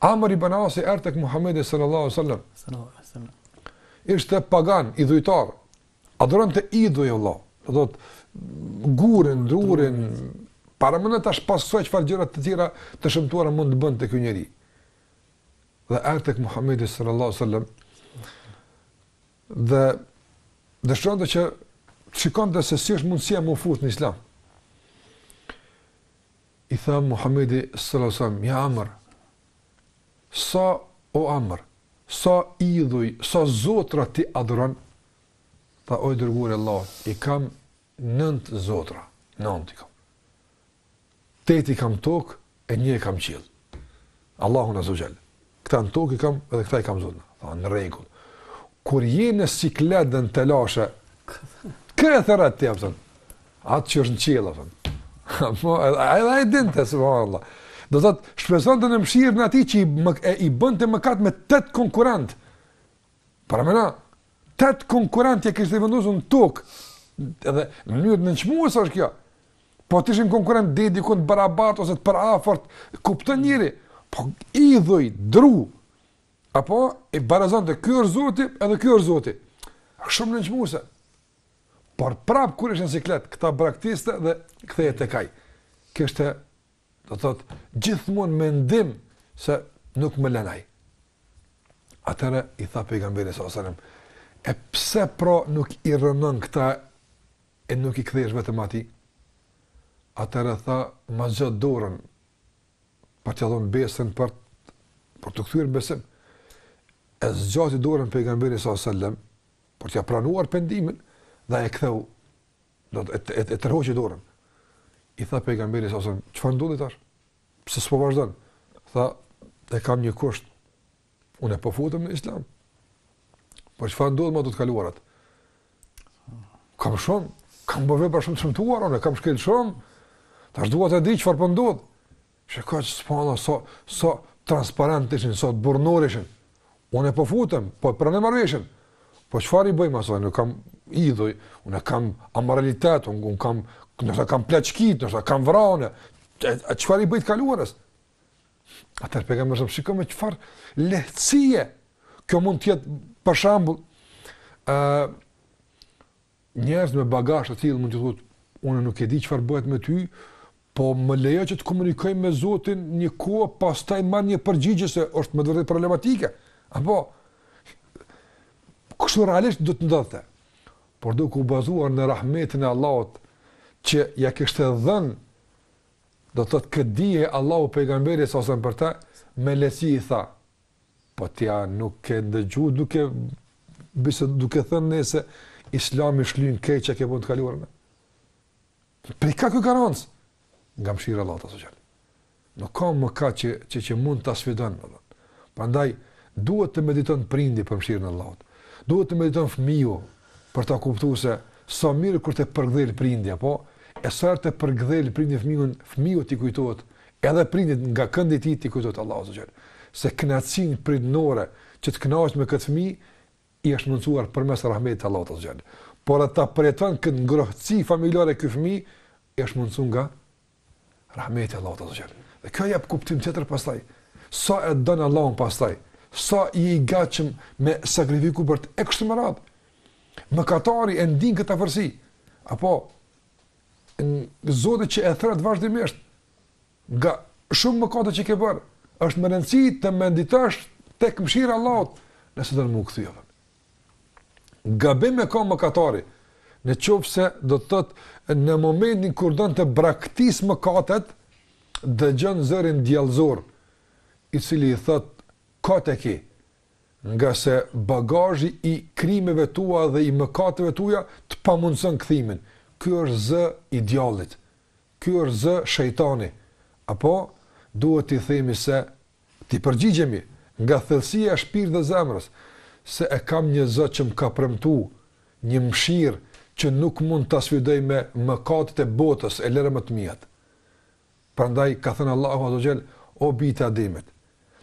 Amr ibn Asi erë të këtë Muhammedi sallallahu sallam. Ishte pagan, idhujtar. Adoran të idhuj Allah. Dhe do të gurin, drurin, paramenet është pasësoj që farë gjërat të tjera të shëmtuara mund të bënd të kjo njeri. Dhe ertek të sallallahu Muhammedi sallallahu sallam. Dhe dëshëron që të shikon se si është mundësia më fut në islam. I thamë Muhammedi sallallahu sallam, ja Amr, sa o amër, sa idhuj, sa zotra ti adhuran, tha ojë dërgur e Allah, i kam nënt zotra, nënt i kam. Tet i kam tokë, e një i kam qilë. Allahu e Këta në tokë i kam, edhe këta i kam zotra. Tha në regullë, Kur je në siklet dhe në telashe, kërë e thërat ti, apëton. Atë që është në qilë, apëton. e dinte, subhanë Allah do të thotë shpeson të në mshirë në ati që i, i bënd të mëkat me tëtë konkurrent. Para me na, tëtë konkurent ja kështë të në tokë, edhe në njët në në është kjo, po të ishin konkurent dhe dikun dikon të barabat ose të për afort, njëri, po i dhuj, dru, apo i barazon të kjo është zoti edhe kjo është zoti. Shumë në në por prapë kur ishin si kletë këta braktiste dhe këthej e të kaj. Kështë Do thotë gjithmonë mendim se nuk më lën ai. Atëra i tha pejgamberit sallallahu alajhi wasallam, "E pse pro nuk i rënon këta e nuk i kthesh vetëm atij?" Atëra tha, "Ma zë dorën për të dhënë besën për për të kthyer besën." E zgjati dorën pejgamberit sallallahu alajhi wasallam për t'ia pranuar pendimin dhe e ktheu do të të të rrohej dorën i tha pejgamberi sa ose çfarë ndodhi tash? Pse s'po vazhdon? Tha e kam një kusht. Unë po futem në Islam. Po çfarë ndodh më do të kaluarat? Kam shumë, kam bëve për shumë të shumëtuar, unë kam shkel shumë. Tash duhet të di çfarë po ndodh. Pse kaç s'po ndo so sa transparente të sot burnoreshën. Unë po futem, po pranë marrëshën. Po çfarë i bëjmë asaj? Unë kam idhuj, unë kam amoralitet, unë un kam nëse kam pleçkit, nëse kam vrane, a çfarë i bëj të A Atë pejgamberi më shikoi me çfarë lehtësie kjo mund të jetë për shambull, ë uh, njerëz me bagazh të tillë mund të thotë unë nuk e di çfarë bëhet me ty, po më lejo që të komunikoj me Zotin një kohë, pastaj marr një përgjigje se është më vërtet problematike. Apo kështu realisht do të ndodhte por duke u bazuar në rahmetin e Allahut që ja kishte dhënë do të thotë këtë dije Allahu pejgamberit sa son për ta me leci i tha po ti a nuk e dëgju duke bisë duke thënë nëse islami shlyn keq që ke bën të kaluar më prej ka kë garancë nga mshira Allahu asojal nuk ka më ka që që, që mund ta sfidon më thonë prandaj duhet të mediton prindi për mshirën e Allahut duhet të mediton fëmiu për ta kuptuar se sa mirë kur të përgdhel prindja, po e sa herë të përgdhel prindin fëmijën, fëmiu ti kujtohet, edhe prindit nga këndi i tij ti kujtohet Allahu subhanahu wa taala. Se kënaqësinë prindnore që të kënaqësh me këtë fëmijë i është mundsuar përmes rahmetit të Allahut subhanahu Por ata përjeton kët ngrohtësi familjare ky fëmijë i është mundsuar nga rahmeti Allahu Allahut subhanahu Dhe kjo jap kuptim tjetër pastaj sa so e dënë Allahun pastaj, sa i gacim me sakrifiku për të ekshtë Mëkatari e ndin këtë afërsi. Apo zote që e thret vazhdimisht nga shumë mëkate që ke bër, është më rëndësi të menditash, tek mëshira e Allahut, nëse do të më kthyesh. Gabim e ka mëkatari. Në qovë se do të tëtë në momentin kur dënë të braktis më katët, dhe gjënë zërin djelëzor, i cili i thëtë, ka të ki, nga se bagazhi i krimeve tua dhe i mëkateve tua të pamundson kthimin. Ky është z i kjo Ky është z shejtani. Apo duhet i themi se ti përgjigjemi nga thellësia e dhe zemrës se e kam një zë që më ka premtu një mshirë që nuk mund të asfjudej me mëkatit e botës e lërë më të mjetë. Përndaj, ka thënë Allahu Azogjel, o bitë adimet,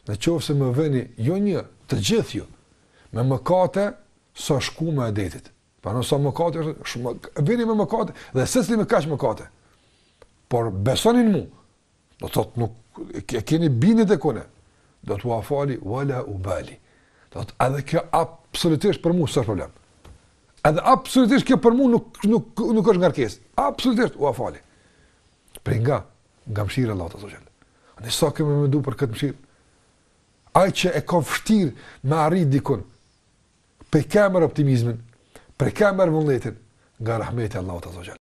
Në qovë se më veni, jo një, të gjithë ju, me më kate, sa shku me e detit. Pa nësa më kate, shumë, veni me më kate, dhe sësli me kash më kate. Por besonin mu, do të të nuk, e keni bini dhe kone, do të uafali, wala u bali. Do të edhe kjo absolutisht për mu, së është problem. Edhe absolutisht kjo për mu nuk, nuk, nuk është nga rkes. Absolutisht uafali. Pre nga, nga mshirë Allah të të gjithë. Në sa kemë me mëndu për këtë mshirë, ai që e ka vështirë me arrit dikun për kamer optimizmin, për kamer mundetin, nga rahmeti Allah të të